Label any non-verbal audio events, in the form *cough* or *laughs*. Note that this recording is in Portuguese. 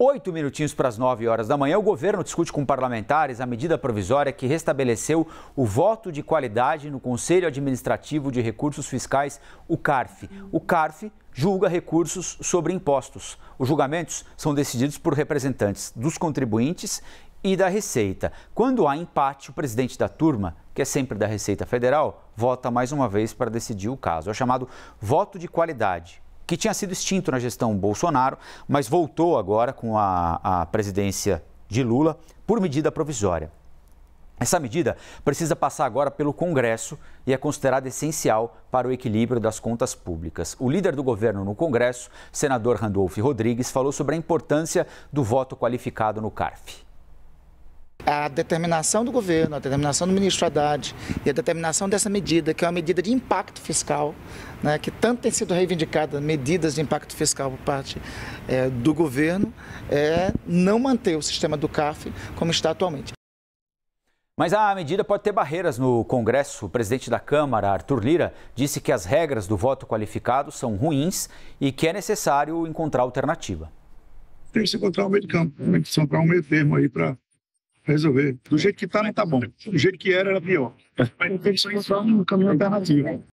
Oito minutinhos para as nove horas da manhã, o governo discute com parlamentares a medida provisória que restabeleceu o voto de qualidade no Conselho Administrativo de Recursos Fiscais, o CARF. O CARF julga recursos sobre impostos. Os julgamentos são decididos por representantes dos contribuintes e da Receita. Quando há empate, o presidente da turma, que é sempre da Receita Federal, vota mais uma vez para decidir o caso. É chamado voto de qualidade que tinha sido extinto na gestão Bolsonaro, mas voltou agora com a, a presidência de Lula por medida provisória. Essa medida precisa passar agora pelo Congresso e é considerada essencial para o equilíbrio das contas públicas. O líder do governo no Congresso, senador Randolph Rodrigues, falou sobre a importância do voto qualificado no CARF a determinação do governo, a determinação do ministro Haddad e a determinação dessa medida, que é uma medida de impacto fiscal, né, que tanto tem sido reivindicada medidas de impacto fiscal por parte é, do governo, é não manter o sistema do CAF como está atualmente. Mas a medida pode ter barreiras no Congresso. O presidente da Câmara, Arthur Lira, disse que as regras do voto qualificado são ruins e que é necessário encontrar alternativa. Tem que se encontrar um meio de campo, tem né, que encontrar um meio termo aí para resolver. Do jeito que está, não está bom. Do jeito que era, era pior. *laughs* Mas tem que solução um caminho alternativo.